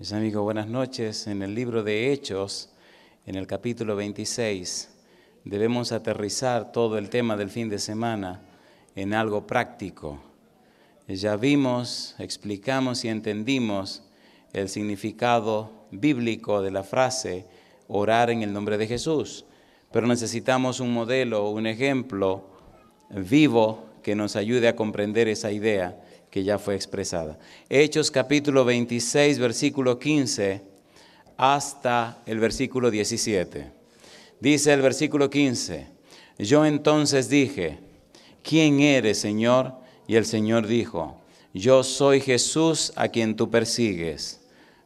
Mis amigos, buenas noches. En el libro de Hechos, en el capítulo 26, debemos aterrizar todo el tema del fin de semana en algo práctico. Ya vimos, explicamos y entendimos el significado bíblico de la frase orar en el nombre de Jesús, pero necesitamos un modelo, un ejemplo vivo que nos ayude a comprender esa idea que ya fue expresada. Hechos capítulo 26, versículo 15 hasta el versículo 17. Dice el versículo 15, yo entonces dije, ¿quién eres, Señor? Y el Señor dijo, yo soy Jesús a quien tú persigues,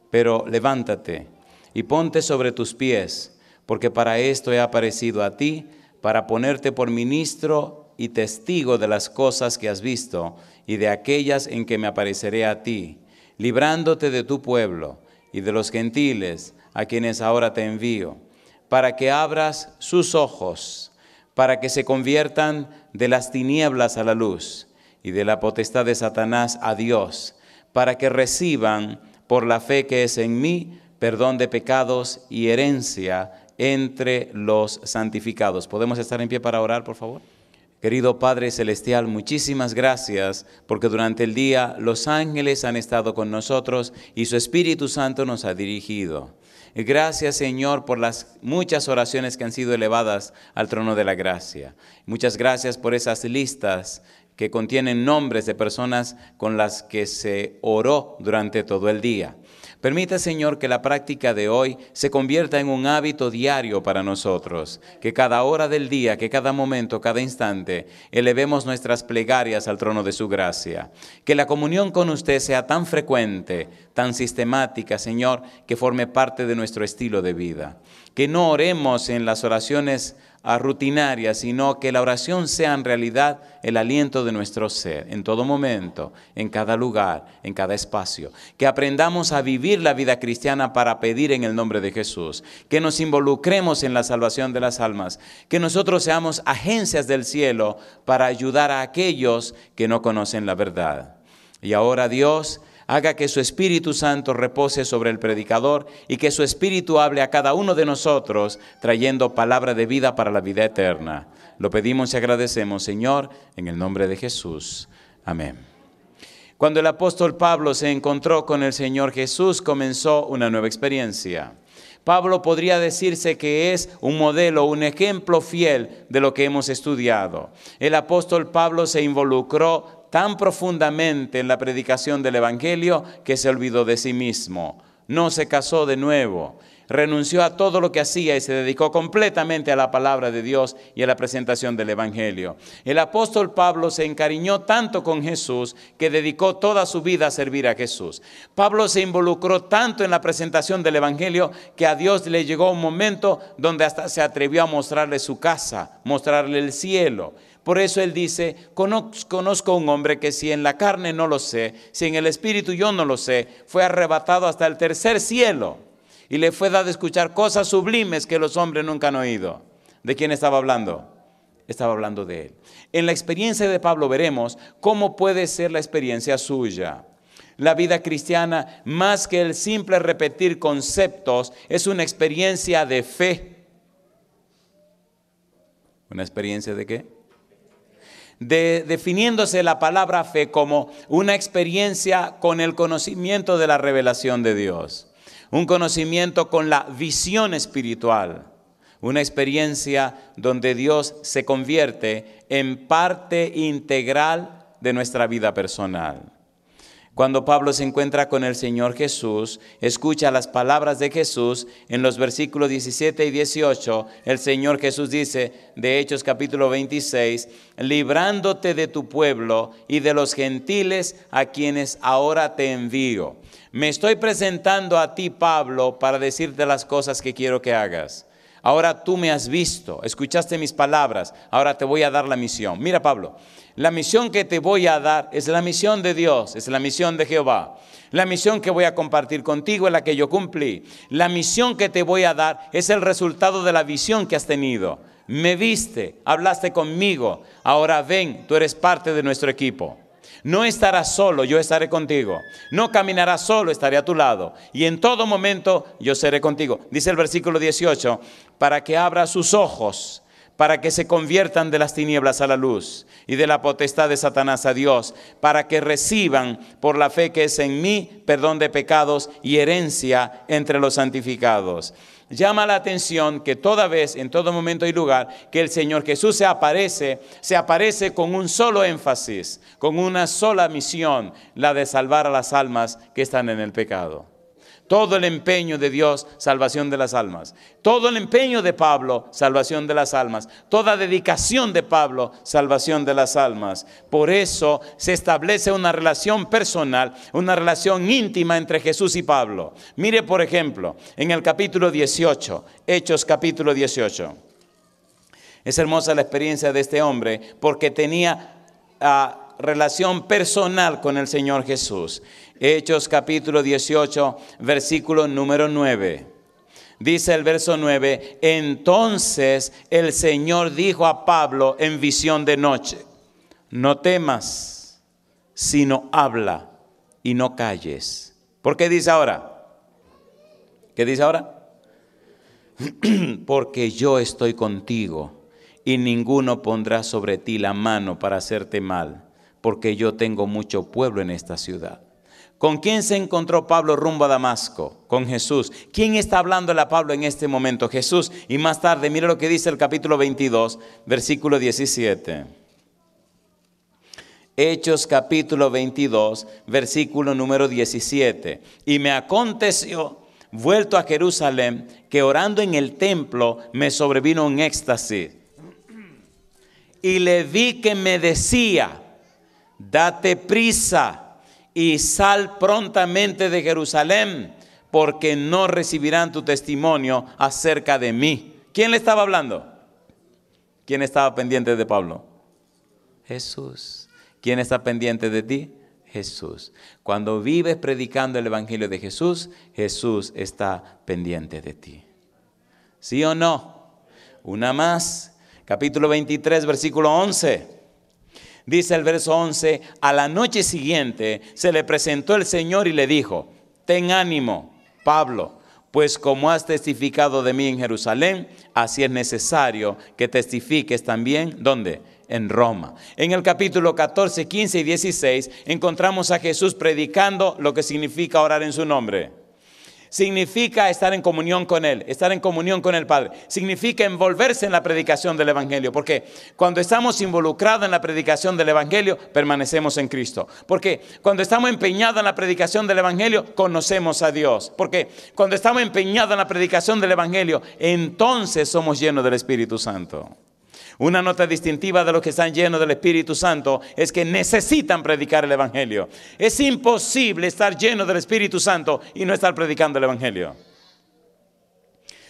pero levántate y ponte sobre tus pies, porque para esto he aparecido a ti, para ponerte por ministro y testigo de las cosas que has visto y de aquellas en que me apareceré a ti, librándote de tu pueblo y de los gentiles a quienes ahora te envío, para que abras sus ojos, para que se conviertan de las tinieblas a la luz y de la potestad de Satanás a Dios, para que reciban por la fe que es en mí perdón de pecados y herencia entre los santificados. ¿Podemos estar en pie para orar, por favor? Querido Padre Celestial, muchísimas gracias porque durante el día los ángeles han estado con nosotros y su Espíritu Santo nos ha dirigido. Gracias Señor por las muchas oraciones que han sido elevadas al trono de la gracia. Muchas gracias por esas listas que contienen nombres de personas con las que se oró durante todo el día. Permita, Señor, que la práctica de hoy se convierta en un hábito diario para nosotros, que cada hora del día, que cada momento, cada instante, elevemos nuestras plegarias al trono de su gracia, que la comunión con usted sea tan frecuente, tan sistemática, Señor, que forme parte de nuestro estilo de vida. Que no oremos en las oraciones rutinarias, sino que la oración sea en realidad el aliento de nuestro ser, en todo momento, en cada lugar, en cada espacio. Que aprendamos a vivir la vida cristiana para pedir en el nombre de Jesús. Que nos involucremos en la salvación de las almas. Que nosotros seamos agencias del cielo para ayudar a aquellos que no conocen la verdad. Y ahora Dios haga que su Espíritu Santo repose sobre el predicador y que su Espíritu hable a cada uno de nosotros, trayendo palabra de vida para la vida eterna. Lo pedimos y agradecemos, Señor, en el nombre de Jesús. Amén. Cuando el apóstol Pablo se encontró con el Señor Jesús, comenzó una nueva experiencia. Pablo podría decirse que es un modelo, un ejemplo fiel de lo que hemos estudiado. El apóstol Pablo se involucró tan profundamente en la predicación del Evangelio que se olvidó de sí mismo. No se casó de nuevo, renunció a todo lo que hacía y se dedicó completamente a la palabra de Dios y a la presentación del Evangelio. El apóstol Pablo se encariñó tanto con Jesús que dedicó toda su vida a servir a Jesús. Pablo se involucró tanto en la presentación del Evangelio que a Dios le llegó un momento donde hasta se atrevió a mostrarle su casa, mostrarle el cielo por eso él dice, conozco a un hombre que si en la carne no lo sé, si en el espíritu yo no lo sé, fue arrebatado hasta el tercer cielo y le fue dado escuchar cosas sublimes que los hombres nunca han oído. ¿De quién estaba hablando? Estaba hablando de él. En la experiencia de Pablo veremos cómo puede ser la experiencia suya. La vida cristiana, más que el simple repetir conceptos, es una experiencia de fe. ¿Una experiencia de qué? definiéndose la palabra fe como una experiencia con el conocimiento de la revelación de Dios, un conocimiento con la visión espiritual, una experiencia donde Dios se convierte en parte integral de nuestra vida personal. Cuando Pablo se encuentra con el Señor Jesús, escucha las palabras de Jesús en los versículos 17 y 18. El Señor Jesús dice, de Hechos capítulo 26, librándote de tu pueblo y de los gentiles a quienes ahora te envío. Me estoy presentando a ti, Pablo, para decirte las cosas que quiero que hagas. Ahora tú me has visto, escuchaste mis palabras, ahora te voy a dar la misión. Mira Pablo, la misión que te voy a dar es la misión de Dios, es la misión de Jehová. La misión que voy a compartir contigo es la que yo cumplí. La misión que te voy a dar es el resultado de la visión que has tenido. Me viste, hablaste conmigo, ahora ven, tú eres parte de nuestro equipo. No estarás solo, yo estaré contigo. No caminarás solo, estaré a tu lado. Y en todo momento yo seré contigo. Dice el versículo 18, para que abra sus ojos para que se conviertan de las tinieblas a la luz y de la potestad de Satanás a Dios, para que reciban por la fe que es en mí perdón de pecados y herencia entre los santificados. Llama la atención que toda vez, en todo momento y lugar, que el Señor Jesús se aparece, se aparece con un solo énfasis, con una sola misión, la de salvar a las almas que están en el pecado. Todo el empeño de Dios, salvación de las almas. Todo el empeño de Pablo, salvación de las almas. Toda dedicación de Pablo, salvación de las almas. Por eso se establece una relación personal, una relación íntima entre Jesús y Pablo. Mire, por ejemplo, en el capítulo 18, Hechos capítulo 18. Es hermosa la experiencia de este hombre porque tenía ah, relación personal con el Señor Jesús. Hechos capítulo 18, versículo número 9. Dice el verso 9, entonces el Señor dijo a Pablo en visión de noche, no temas, sino habla y no calles. ¿Por qué dice ahora? ¿Qué dice ahora? Porque yo estoy contigo y ninguno pondrá sobre ti la mano para hacerte mal, porque yo tengo mucho pueblo en esta ciudad. ¿Con quién se encontró Pablo rumbo a Damasco? Con Jesús. ¿Quién está hablándole a Pablo en este momento? Jesús. Y más tarde, mire lo que dice el capítulo 22, versículo 17. Hechos capítulo 22, versículo número 17. Y me aconteció, vuelto a Jerusalén, que orando en el templo me sobrevino un éxtasis. Y le vi que me decía, date prisa y sal prontamente de Jerusalén, porque no recibirán tu testimonio acerca de mí. ¿Quién le estaba hablando? ¿Quién estaba pendiente de Pablo? Jesús. ¿Quién está pendiente de ti? Jesús. Cuando vives predicando el Evangelio de Jesús, Jesús está pendiente de ti. ¿Sí o no? Una más. Capítulo 23, versículo 11. Dice el verso 11, a la noche siguiente se le presentó el Señor y le dijo, ten ánimo, Pablo, pues como has testificado de mí en Jerusalén, así es necesario que testifiques también, ¿dónde? en Roma. En el capítulo 14, 15 y 16 encontramos a Jesús predicando lo que significa orar en su nombre significa estar en comunión con Él, estar en comunión con el Padre, significa envolverse en la predicación del Evangelio, porque cuando estamos involucrados en la predicación del Evangelio, permanecemos en Cristo, porque cuando estamos empeñados en la predicación del Evangelio, conocemos a Dios, porque cuando estamos empeñados en la predicación del Evangelio, entonces somos llenos del Espíritu Santo. Una nota distintiva de los que están llenos del Espíritu Santo es que necesitan predicar el Evangelio. Es imposible estar lleno del Espíritu Santo y no estar predicando el Evangelio.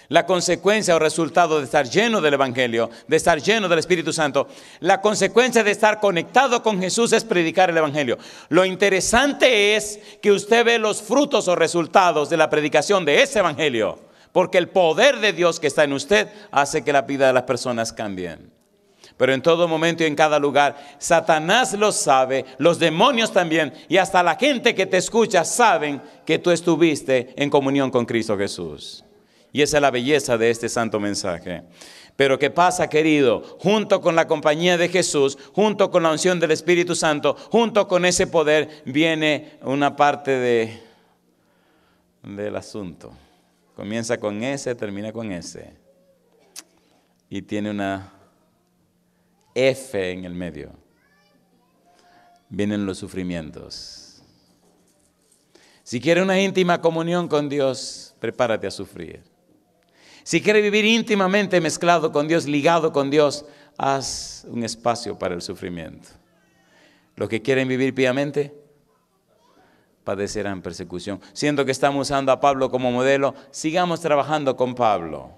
La consecuencia o resultado de estar lleno del Evangelio, de estar lleno del Espíritu Santo, la consecuencia de estar conectado con Jesús es predicar el Evangelio. Lo interesante es que usted ve los frutos o resultados de la predicación de ese Evangelio, porque el poder de Dios que está en usted hace que la vida de las personas cambien. Pero en todo momento y en cada lugar, Satanás lo sabe, los demonios también, y hasta la gente que te escucha saben que tú estuviste en comunión con Cristo Jesús. Y esa es la belleza de este santo mensaje. Pero ¿qué pasa, querido? Junto con la compañía de Jesús, junto con la unción del Espíritu Santo, junto con ese poder, viene una parte de, del asunto. Comienza con ese, termina con ese. Y tiene una F en el medio. Vienen los sufrimientos. Si quiere una íntima comunión con Dios, prepárate a sufrir. Si quiere vivir íntimamente mezclado con Dios, ligado con Dios, haz un espacio para el sufrimiento. Los que quieren vivir piamente, padecerán persecución. Siento que estamos usando a Pablo como modelo, sigamos trabajando con Pablo.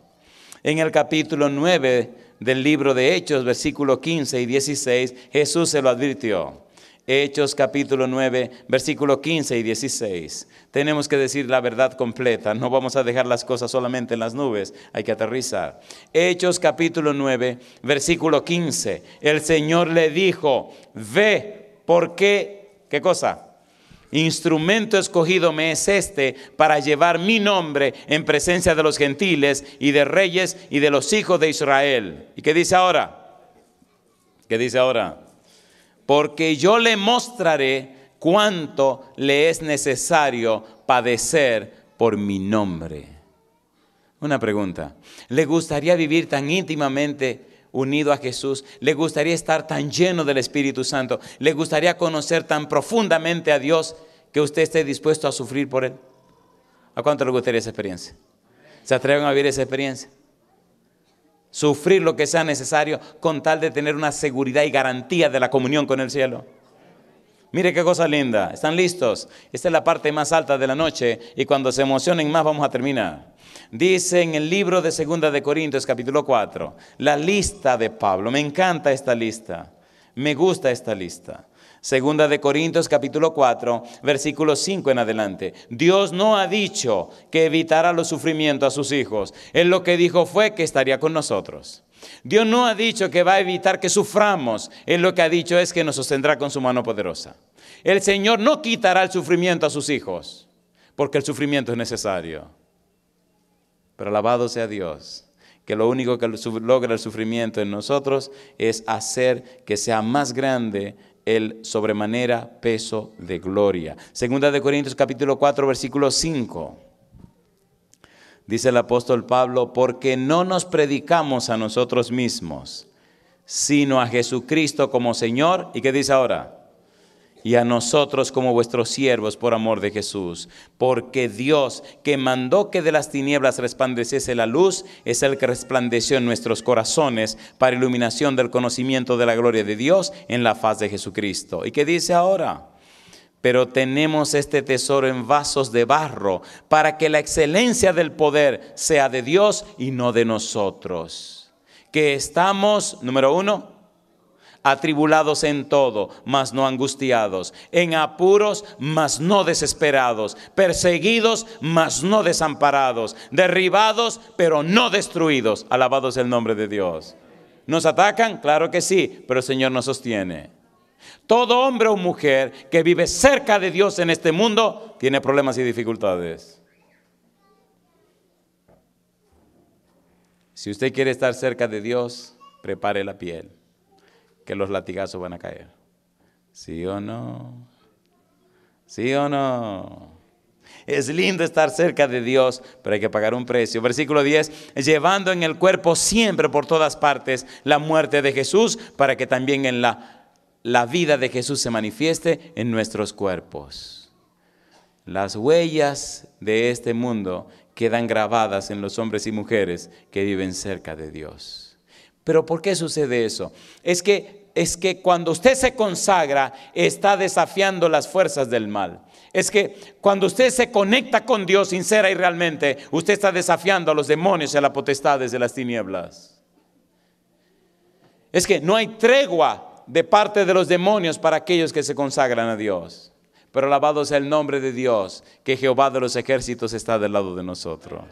En el capítulo 9 del libro de Hechos, versículo 15 y 16, Jesús se lo advirtió. Hechos capítulo 9, versículo 15 y 16. Tenemos que decir la verdad completa, no vamos a dejar las cosas solamente en las nubes, hay que aterrizar. Hechos capítulo 9, versículo 15. El Señor le dijo, ve, porque, qué? ¿Qué cosa? Instrumento escogido me es este para llevar mi nombre en presencia de los gentiles y de reyes y de los hijos de Israel. ¿Y qué dice ahora? ¿Qué dice ahora? Porque yo le mostraré cuánto le es necesario padecer por mi nombre. Una pregunta. ¿Le gustaría vivir tan íntimamente unido a Jesús, le gustaría estar tan lleno del Espíritu Santo, le gustaría conocer tan profundamente a Dios que usted esté dispuesto a sufrir por Él. ¿A cuánto le gustaría esa experiencia? ¿Se atreven a vivir esa experiencia? Sufrir lo que sea necesario con tal de tener una seguridad y garantía de la comunión con el cielo. Mire qué cosa linda. ¿Están listos? Esta es la parte más alta de la noche y cuando se emocionen más vamos a terminar. Dice en el libro de Segunda de Corintios capítulo 4, la lista de Pablo. Me encanta esta lista. Me gusta esta lista. Segunda de Corintios capítulo 4, versículo 5 en adelante. Dios no ha dicho que evitara los sufrimientos a sus hijos. Él lo que dijo fue que estaría con nosotros. Dios no ha dicho que va a evitar que suframos. Él lo que ha dicho es que nos sostendrá con su mano poderosa. El Señor no quitará el sufrimiento a sus hijos, porque el sufrimiento es necesario. Pero alabado sea Dios, que lo único que logra el sufrimiento en nosotros es hacer que sea más grande el sobremanera peso de gloria. Segunda de Corintios capítulo 4 versículo 5. Dice el apóstol Pablo, porque no nos predicamos a nosotros mismos, sino a Jesucristo como Señor. ¿Y qué dice ahora? y a nosotros como vuestros siervos por amor de Jesús. Porque Dios, que mandó que de las tinieblas resplandeciese la luz, es el que resplandeció en nuestros corazones para iluminación del conocimiento de la gloria de Dios en la faz de Jesucristo. ¿Y qué dice ahora? Pero tenemos este tesoro en vasos de barro para que la excelencia del poder sea de Dios y no de nosotros. Que estamos, número uno, atribulados en todo, mas no angustiados, en apuros, mas no desesperados, perseguidos, mas no desamparados, derribados, pero no destruidos. Alabados el nombre de Dios. ¿Nos atacan? Claro que sí, pero el Señor nos sostiene. Todo hombre o mujer que vive cerca de Dios en este mundo tiene problemas y dificultades. Si usted quiere estar cerca de Dios, prepare la piel que los latigazos van a caer. ¿Sí o no? ¿Sí o no? Es lindo estar cerca de Dios, pero hay que pagar un precio. Versículo 10, llevando en el cuerpo siempre por todas partes la muerte de Jesús, para que también en la, la vida de Jesús se manifieste en nuestros cuerpos. Las huellas de este mundo quedan grabadas en los hombres y mujeres que viven cerca de Dios. Pero ¿por qué sucede eso? Es que es que cuando usted se consagra está desafiando las fuerzas del mal. Es que cuando usted se conecta con Dios sincera y realmente, usted está desafiando a los demonios y a las potestades de las tinieblas. Es que no hay tregua de parte de los demonios para aquellos que se consagran a Dios. Pero alabado sea el nombre de Dios, que Jehová de los ejércitos está del lado de nosotros.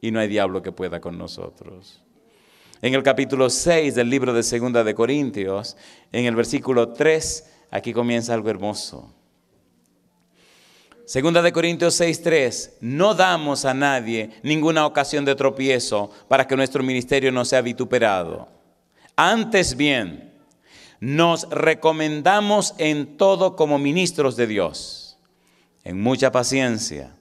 Y no hay diablo que pueda con nosotros en el capítulo 6 del libro de Segunda de Corintios, en el versículo 3, aquí comienza algo hermoso. Segunda de Corintios 6:3, no damos a nadie ninguna ocasión de tropiezo para que nuestro ministerio no sea vituperado. Antes bien, nos recomendamos en todo como ministros de Dios, en mucha paciencia,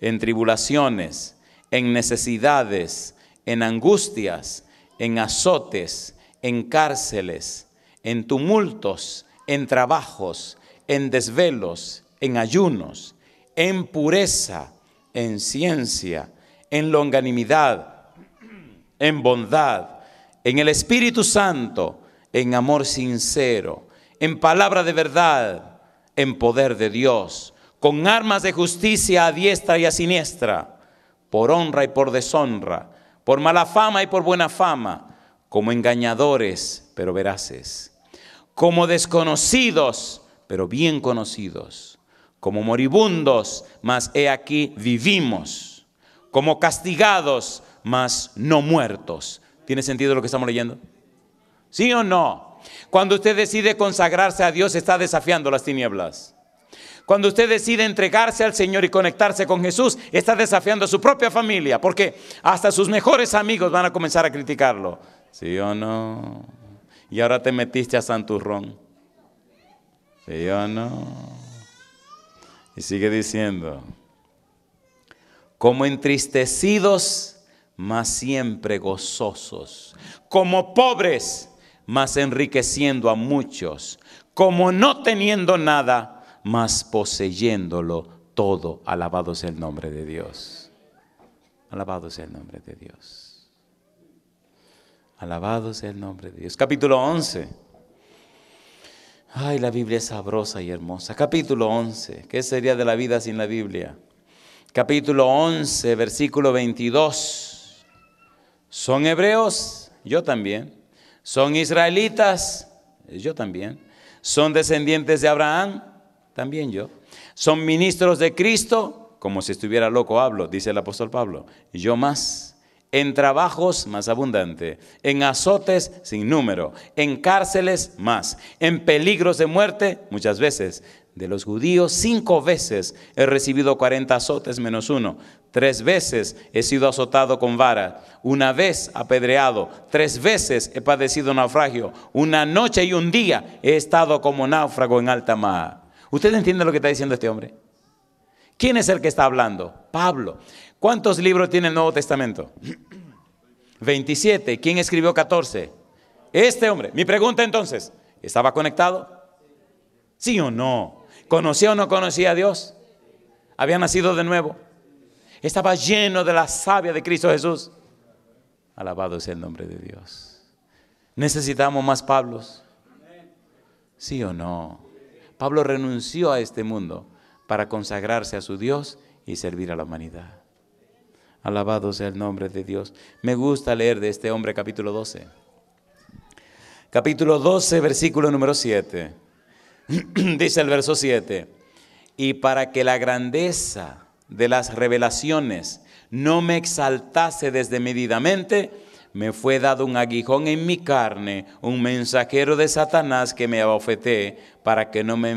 en tribulaciones, en necesidades, en angustias, en azotes, en cárceles, en tumultos, en trabajos, en desvelos, en ayunos, en pureza, en ciencia, en longanimidad, en bondad, en el Espíritu Santo, en amor sincero, en palabra de verdad, en poder de Dios, con armas de justicia a diestra y a siniestra, por honra y por deshonra por mala fama y por buena fama, como engañadores, pero veraces, como desconocidos, pero bien conocidos, como moribundos, mas he aquí vivimos, como castigados, mas no muertos. ¿Tiene sentido lo que estamos leyendo? ¿Sí o no? Cuando usted decide consagrarse a Dios, está desafiando las tinieblas. Cuando usted decide entregarse al Señor y conectarse con Jesús, está desafiando a su propia familia, porque hasta sus mejores amigos van a comenzar a criticarlo. ¿Sí o no? Y ahora te metiste a Santurrón. ¿Sí o no? Y sigue diciendo, como entristecidos, mas siempre gozosos, como pobres, mas enriqueciendo a muchos, como no teniendo nada, mas poseyéndolo todo. Alabado sea el nombre de Dios. Alabado sea el nombre de Dios. Alabado sea el nombre de Dios. Capítulo 11. Ay, la Biblia es sabrosa y hermosa. Capítulo 11. ¿Qué sería de la vida sin la Biblia? Capítulo 11, versículo 22. ¿Son hebreos? Yo también. ¿Son israelitas? Yo también. ¿Son descendientes de Abraham? también yo. Son ministros de Cristo, como si estuviera loco hablo, dice el apóstol Pablo, yo más. En trabajos más abundante, en azotes sin número, en cárceles más, en peligros de muerte muchas veces. De los judíos cinco veces he recibido cuarenta azotes menos uno. Tres veces he sido azotado con vara, una vez apedreado, tres veces he padecido naufragio, una noche y un día he estado como náufrago en alta mar. ¿Usted entiende lo que está diciendo este hombre? ¿Quién es el que está hablando? Pablo. ¿Cuántos libros tiene el Nuevo Testamento? 27. ¿Quién escribió 14? Este hombre. Mi pregunta entonces, ¿estaba conectado? ¿Sí o no? ¿Conocía o no conocía a Dios? ¿Había nacido de nuevo? ¿Estaba lleno de la savia de Cristo Jesús? Alabado sea el nombre de Dios. Necesitamos más Pablos. ¿Sí o no? Pablo renunció a este mundo para consagrarse a su Dios y servir a la humanidad. Alabado sea el nombre de Dios. Me gusta leer de este hombre capítulo 12. Capítulo 12, versículo número 7. Dice el verso 7. Y para que la grandeza de las revelaciones no me exaltase desde medidamente, me fue dado un aguijón en mi carne, un mensajero de Satanás que me abofeté para que no me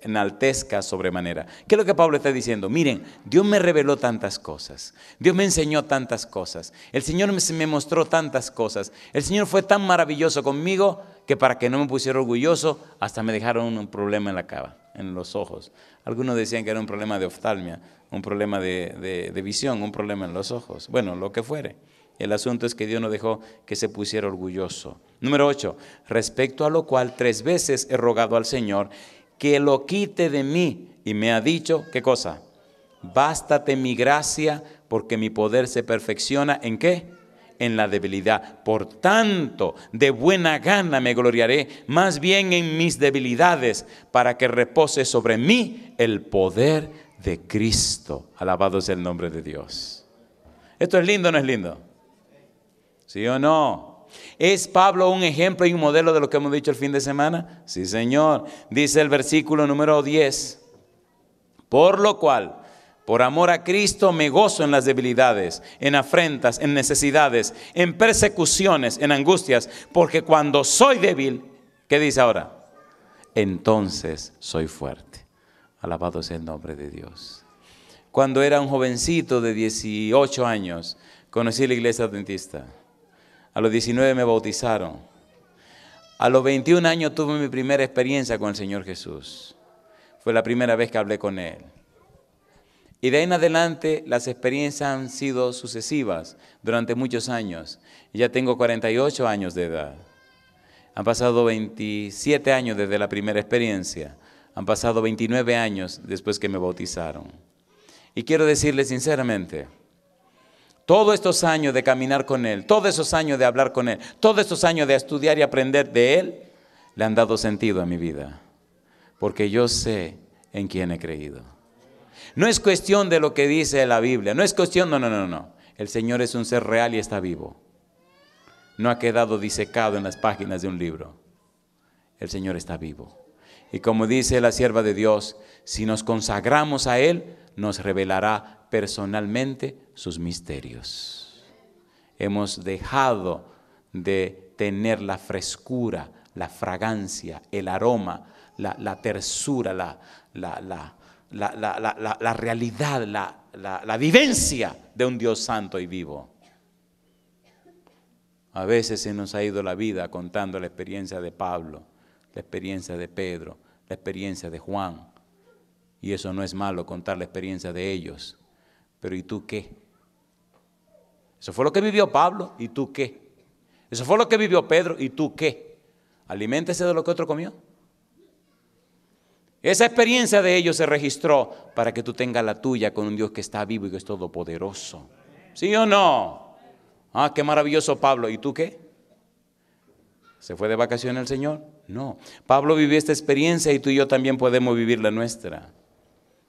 enaltezca sobremanera. ¿Qué es lo que Pablo está diciendo? Miren, Dios me reveló tantas cosas, Dios me enseñó tantas cosas, el Señor me mostró tantas cosas, el Señor fue tan maravilloso conmigo que para que no me pusiera orgulloso, hasta me dejaron un problema en la cava, en los ojos. Algunos decían que era un problema de oftalmia, un problema de, de visión, un problema en los ojos, bueno, lo que fuere. El asunto es que Dios no dejó que se pusiera orgulloso. Número 8. Respecto a lo cual tres veces he rogado al Señor que lo quite de mí y me ha dicho, ¿qué cosa? Bástate mi gracia porque mi poder se perfecciona en qué? en la debilidad. Por tanto, de buena gana me gloriaré más bien en mis debilidades, para que repose sobre mí el poder de Cristo. Alabado es el nombre de Dios. Esto es lindo o no es lindo. ¿Sí o no? ¿Es Pablo un ejemplo y un modelo de lo que hemos dicho el fin de semana? Sí, Señor. Dice el versículo número 10. Por lo cual, por amor a Cristo me gozo en las debilidades, en afrentas, en necesidades, en persecuciones, en angustias, porque cuando soy débil, ¿qué dice ahora? Entonces soy fuerte. Alabado sea el nombre de Dios. Cuando era un jovencito de 18 años, conocí la iglesia adventista. A los 19 me bautizaron. A los 21 años tuve mi primera experiencia con el Señor Jesús. Fue la primera vez que hablé con Él. Y de ahí en adelante las experiencias han sido sucesivas durante muchos años. Ya tengo 48 años de edad. Han pasado 27 años desde la primera experiencia. Han pasado 29 años después que me bautizaron. Y quiero decirles sinceramente, todos estos años de caminar con Él, todos esos años de hablar con Él, todos esos años de estudiar y aprender de Él, le han dado sentido a mi vida. Porque yo sé en quién he creído. No es cuestión de lo que dice la Biblia, no es cuestión, no, no, no, no. El Señor es un ser real y está vivo. No ha quedado disecado en las páginas de un libro. El Señor está vivo. Y como dice la sierva de Dios, si nos consagramos a Él, nos revelará personalmente sus misterios. Hemos dejado de tener la frescura, la fragancia, el aroma, la, tersura, la realidad, la vivencia de un Dios santo y vivo. A veces se nos ha ido la vida contando la experiencia de Pablo la experiencia de Pedro, la experiencia de Juan. Y eso no es malo, contar la experiencia de ellos. Pero ¿y tú qué? Eso fue lo que vivió Pablo, ¿y tú qué? Eso fue lo que vivió Pedro, ¿y tú qué? Aliméntese de lo que otro comió. Esa experiencia de ellos se registró para que tú tengas la tuya con un Dios que está vivo y que es todopoderoso. ¿Sí o no? Ah, qué maravilloso Pablo. ¿Y tú qué? ¿Se fue de vacaciones el Señor? No. Pablo vivió esta experiencia y tú y yo también podemos vivir la nuestra.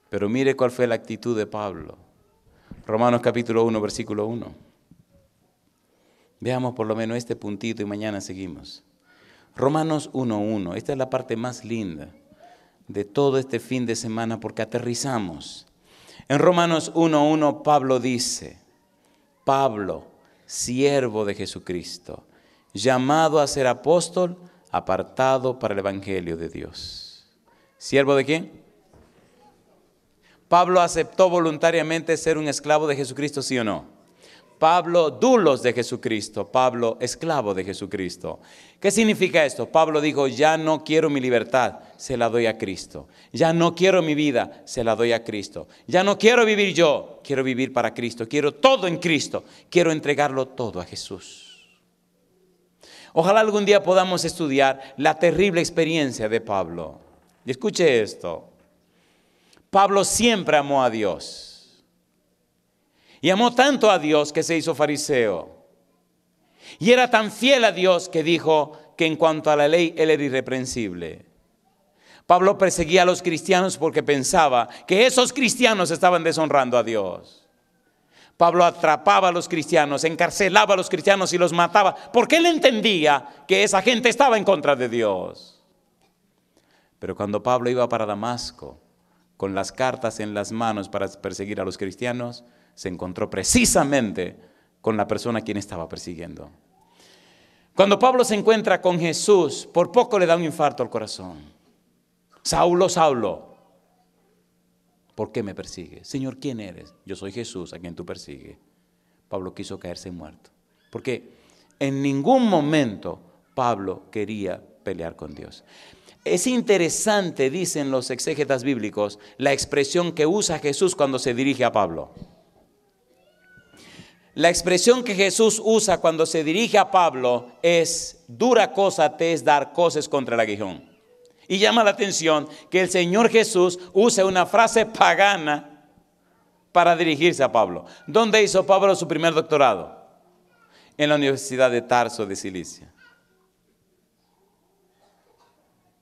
Pero mire cuál fue la actitud de Pablo. Romanos capítulo 1, versículo 1. Veamos por lo menos este puntito y mañana seguimos. Romanos 1.1. Esta es la parte más linda de todo este fin de semana porque aterrizamos. En Romanos 1 Pablo dice, Pablo, siervo de Jesucristo llamado a ser apóstol, apartado para el Evangelio de Dios. ¿Siervo de quién? Pablo aceptó voluntariamente ser un esclavo de Jesucristo, sí o no. Pablo, dulos de Jesucristo, Pablo, esclavo de Jesucristo. ¿Qué significa esto? Pablo dijo, ya no quiero mi libertad, se la doy a Cristo. Ya no quiero mi vida, se la doy a Cristo. Ya no quiero vivir yo, quiero vivir para Cristo. Quiero todo en Cristo. Quiero entregarlo todo a Jesús. Ojalá algún día podamos estudiar la terrible experiencia de Pablo. Y escuche esto. Pablo siempre amó a Dios. Y amó tanto a Dios que se hizo fariseo. Y era tan fiel a Dios que dijo que en cuanto a la ley él era irreprensible. Pablo perseguía a los cristianos porque pensaba que esos cristianos estaban deshonrando a Dios. Pablo atrapaba a los cristianos, encarcelaba a los cristianos y los mataba, porque él entendía que esa gente estaba en contra de Dios. Pero cuando Pablo iba para Damasco, con las cartas en las manos para perseguir a los cristianos, se encontró precisamente con la persona a quien estaba persiguiendo. Cuando Pablo se encuentra con Jesús, por poco le da un infarto al corazón. Saulo, Saulo, ¿Por qué me persigue, Señor, ¿quién eres? Yo soy Jesús, a quien tú persigues. Pablo quiso caerse muerto. Porque en ningún momento Pablo quería pelear con Dios. Es interesante, dicen los exégetas bíblicos, la expresión que usa Jesús cuando se dirige a Pablo. La expresión que Jesús usa cuando se dirige a Pablo es, dura cosa te es dar cosas contra el aguijón. Y llama la atención que el Señor Jesús usa una frase pagana para dirigirse a Pablo. ¿Dónde hizo Pablo su primer doctorado? En la Universidad de Tarso de Cilicia.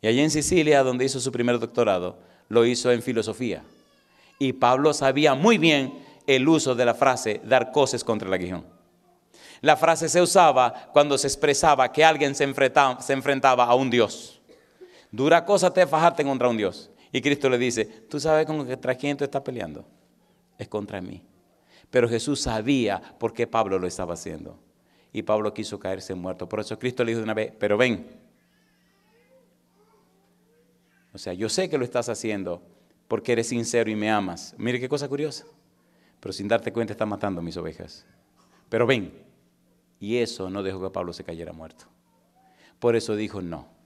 Y allí en Sicilia, donde hizo su primer doctorado, lo hizo en filosofía. Y Pablo sabía muy bien el uso de la frase dar cosas contra el aguijón. La frase se usaba cuando se expresaba que alguien se enfrentaba a un dios. Dura cosa te fajarte contra un Dios. Y Cristo le dice, tú sabes con que quién tú estás peleando. Es contra mí. Pero Jesús sabía por qué Pablo lo estaba haciendo. Y Pablo quiso caerse muerto. Por eso Cristo le dijo de una vez, pero ven. O sea, yo sé que lo estás haciendo porque eres sincero y me amas. Mire qué cosa curiosa. Pero sin darte cuenta estás matando a mis ovejas. Pero ven. Y eso no dejó que Pablo se cayera muerto. Por eso dijo no.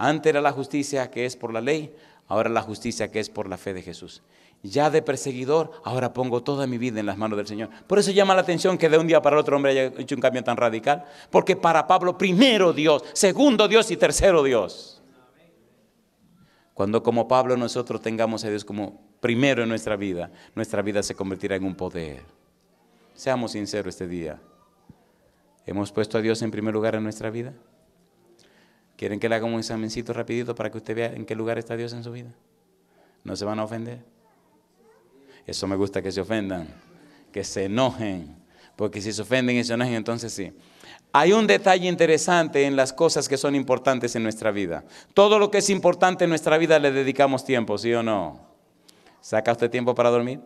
Antes era la justicia que es por la ley, ahora la justicia que es por la fe de Jesús. Ya de perseguidor, ahora pongo toda mi vida en las manos del Señor. Por eso llama la atención que de un día para el otro hombre haya hecho un cambio tan radical. Porque para Pablo, primero Dios, segundo Dios y tercero Dios. Cuando como Pablo nosotros tengamos a Dios como primero en nuestra vida, nuestra vida se convertirá en un poder. Seamos sinceros este día. ¿Hemos puesto a Dios en primer lugar en nuestra vida? ¿Quieren que le haga un examencito rapidito para que usted vea en qué lugar está Dios en su vida? ¿No se van a ofender? Eso me gusta que se ofendan, que se enojen, porque si se ofenden y se enojen, entonces sí. Hay un detalle interesante en las cosas que son importantes en nuestra vida. Todo lo que es importante en nuestra vida le dedicamos tiempo, ¿sí o no? ¿Saca usted tiempo para dormir?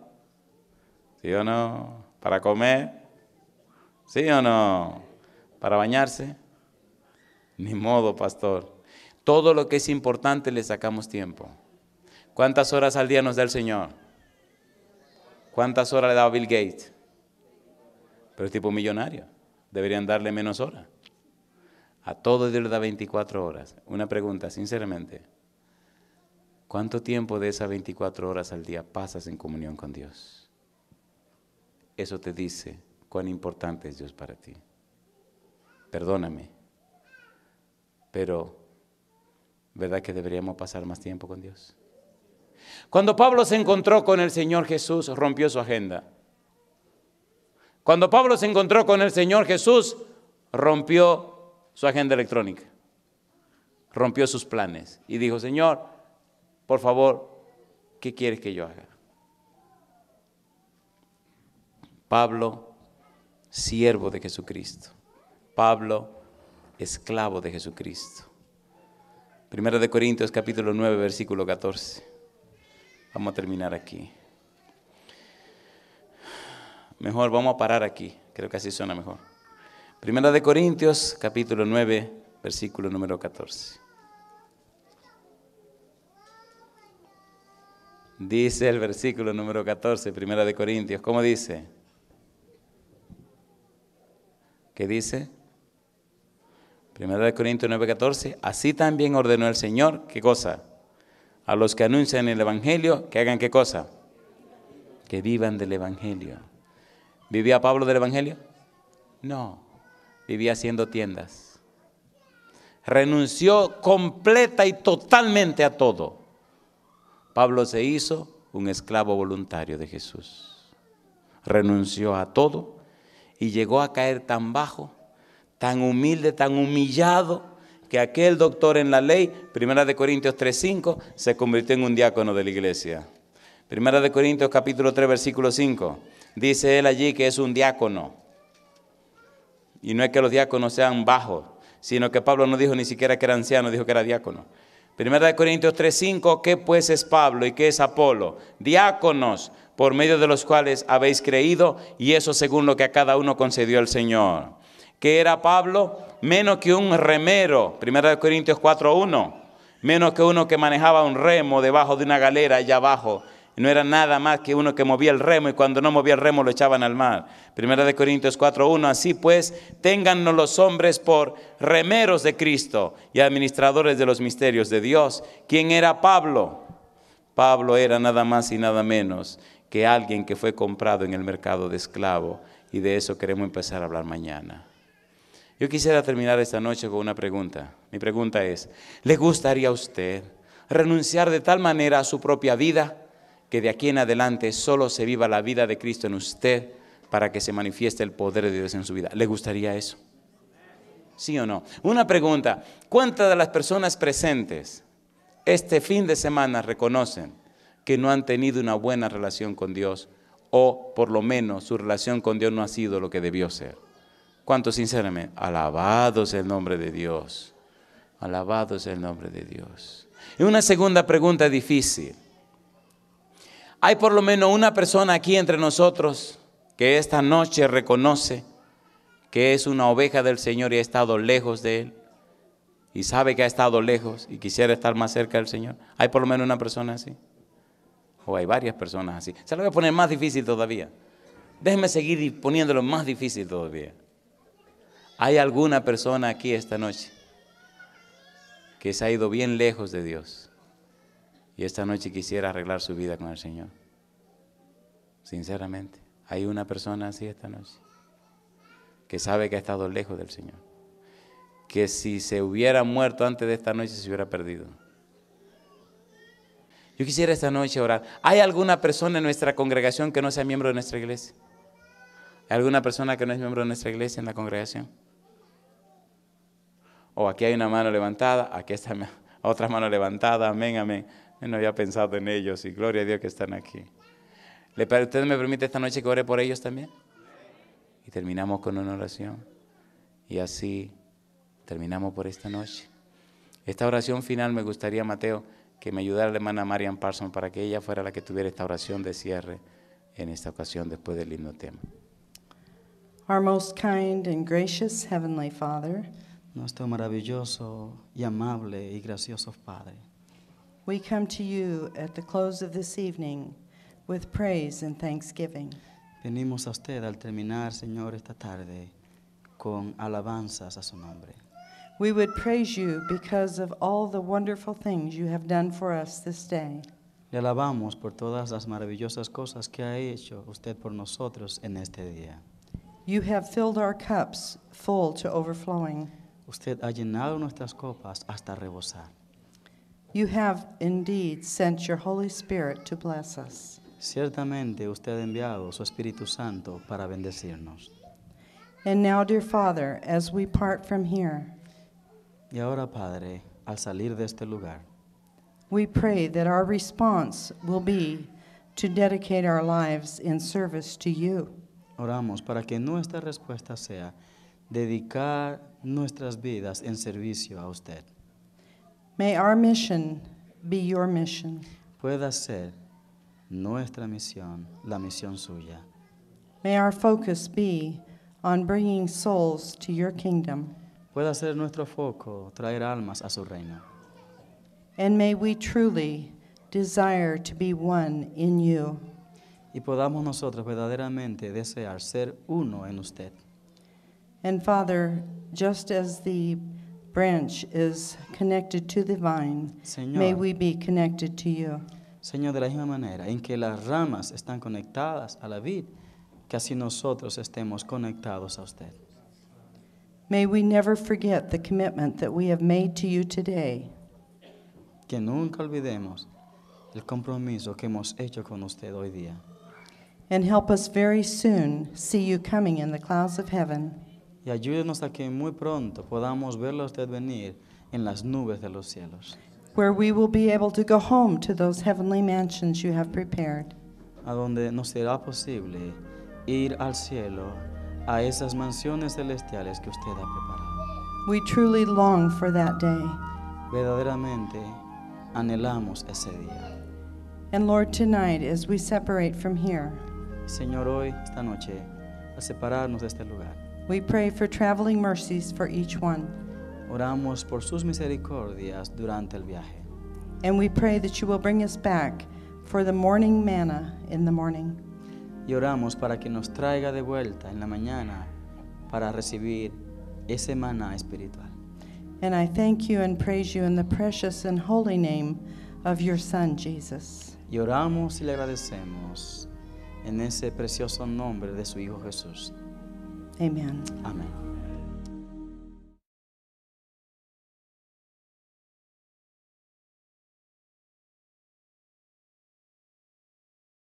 ¿Sí o no? ¿Para comer? ¿Sí o no? ¿Para bañarse? Ni modo, pastor. Todo lo que es importante le sacamos tiempo. ¿Cuántas horas al día nos da el Señor? ¿Cuántas horas le da Bill Gates? Pero es tipo millonario. Deberían darle menos horas. A todo Dios le da 24 horas. Una pregunta, sinceramente. ¿Cuánto tiempo de esas 24 horas al día pasas en comunión con Dios? Eso te dice cuán importante es Dios para ti. Perdóname pero, ¿verdad que deberíamos pasar más tiempo con Dios? Cuando Pablo se encontró con el Señor Jesús, rompió su agenda. Cuando Pablo se encontró con el Señor Jesús, rompió su agenda electrónica, rompió sus planes y dijo, Señor, por favor, ¿qué quieres que yo haga? Pablo, siervo de Jesucristo. Pablo, esclavo de Jesucristo. Primera de Corintios capítulo 9, versículo 14. Vamos a terminar aquí. Mejor vamos a parar aquí, creo que así suena mejor. Primera de Corintios capítulo 9, versículo número 14. Dice el versículo número 14, Primera de Corintios, ¿cómo dice? ¿Qué dice? Primera de Corintios 9:14, así también ordenó el Señor, ¿qué cosa? A los que anuncian el Evangelio, que hagan qué cosa? Que vivan del Evangelio. ¿Vivía Pablo del Evangelio? No, vivía haciendo tiendas. Renunció completa y totalmente a todo. Pablo se hizo un esclavo voluntario de Jesús. Renunció a todo y llegó a caer tan bajo tan humilde, tan humillado, que aquel doctor en la ley, Primera de Corintios 3.5, se convirtió en un diácono de la iglesia. Primera de Corintios capítulo 3, versículo 5. Dice él allí que es un diácono. Y no es que los diáconos sean bajos, sino que Pablo no dijo ni siquiera que era anciano, dijo que era diácono. Primera de Corintios 3:5, ¿qué pues es Pablo y qué es Apolo? Diáconos, por medio de los cuales habéis creído, y eso según lo que a cada uno concedió el Señor que era Pablo, menos que un remero, 1 Corintios 4.1, menos que uno que manejaba un remo debajo de una galera allá abajo. No era nada más que uno que movía el remo y cuando no movía el remo lo echaban al mar. Primera de Corintios 4.1, así pues, téngannos los hombres por remeros de Cristo y administradores de los misterios de Dios. ¿Quién era Pablo? Pablo era nada más y nada menos que alguien que fue comprado en el mercado de esclavo y de eso queremos empezar a hablar mañana. Yo quisiera terminar esta noche con una pregunta. Mi pregunta es, ¿le gustaría a usted renunciar de tal manera a su propia vida que de aquí en adelante solo se viva la vida de Cristo en usted para que se manifieste el poder de Dios en su vida? ¿Le gustaría eso? ¿Sí o no? Una pregunta, ¿cuántas de las personas presentes este fin de semana reconocen que no han tenido una buena relación con Dios o por lo menos su relación con Dios no ha sido lo que debió ser? ¿Cuántos sinceramente? Alabado es el nombre de Dios. Alabado es el nombre de Dios. Y una segunda pregunta difícil. Hay por lo menos una persona aquí entre nosotros que esta noche reconoce que es una oveja del Señor y ha estado lejos de Él. Y sabe que ha estado lejos y quisiera estar más cerca del Señor. Hay por lo menos una persona así. O hay varias personas así. Se lo voy a poner más difícil todavía. Déjeme seguir poniéndolo más difícil todavía. ¿Hay alguna persona aquí esta noche que se ha ido bien lejos de Dios y esta noche quisiera arreglar su vida con el Señor? Sinceramente, ¿hay una persona así esta noche que sabe que ha estado lejos del Señor? Que si se hubiera muerto antes de esta noche se hubiera perdido. Yo quisiera esta noche orar. ¿Hay alguna persona en nuestra congregación que no sea miembro de nuestra iglesia? ¿Hay alguna persona que no es miembro de nuestra iglesia en la congregación? O aquí hay una mano levantada, aquí está otra mano levantada, amén, amén. No había pensado en ellos y gloria a Dios que están aquí. ¿Usted me permite esta noche que ore por ellos también? Y terminamos con una oración. Y así terminamos por esta noche. Esta oración final me gustaría, Mateo, que me ayudara la hermana Marian Parson para que ella fuera la que tuviera esta oración de cierre en esta ocasión después del lindo tema. Our most kind and gracious Heavenly Father, nuestro maravilloso y amable y gracioso Padre. We come to you at the close of this evening with praise and thanksgiving. Venimos a usted al terminar, Señor, esta tarde con alabanzas a su nombre. We would praise you because of all the wonderful things you have done for us this day. Le alabamos por todas las maravillosas cosas que ha hecho usted por nosotros en este día. You have filled our cups full to overflowing. Usted ha llenado nuestras copas hasta rebosar. You have indeed sent your Holy Spirit to bless us. Ciertamente usted ha enviado su Espíritu Santo para bendecirnos. And now, dear Father, as we part from here, Y ahora, Padre, al salir de este lugar, we pray that our response will be to dedicate our lives in service to you. oramos para que nuestra respuesta sea dedicar nuestras vidas en servicio a usted. May our mission be your mission. Pueda ser nuestra misión, la misión suya. May our focus be on bringing souls to your kingdom. Pueda ser nuestro foco traer almas a su reino. And may we truly desire to be one in you. Y podamos nosotros verdaderamente desear ser uno en usted. And Father, just as the branch is connected to the vine, Señor, may we be connected to you. Señor, de la misma manera en que las ramas están conectadas a la vid, que así nosotros estemos conectados a usted. May we never forget the commitment that we have made to you today. Que nunca olvidemos el compromiso que hemos hecho con usted hoy día. And help us very soon see you coming in the clouds of heaven. y ayúdenos a que muy pronto podamos verlo a usted venir en las nubes de los cielos. A donde nos será posible ir al cielo a esas mansiones celestiales que usted ha preparado. We truly long for that day. Verdaderamente anhelamos ese día. And Lord, tonight as we separate from here. Señor, hoy esta noche al separarnos de este lugar. We pray for traveling mercies for each one. Oramos por sus misericordias durante el viaje. And we pray that you will bring us back for the morning manna in the morning. Y oramos para que nos traiga de vuelta en la mañana para recibir ese maná espiritual. And I thank you and praise you in the precious and holy name of your son Jesus. Y oramos y le agradecemos en ese precioso nombre de su hijo Jesús. Amen. Amen.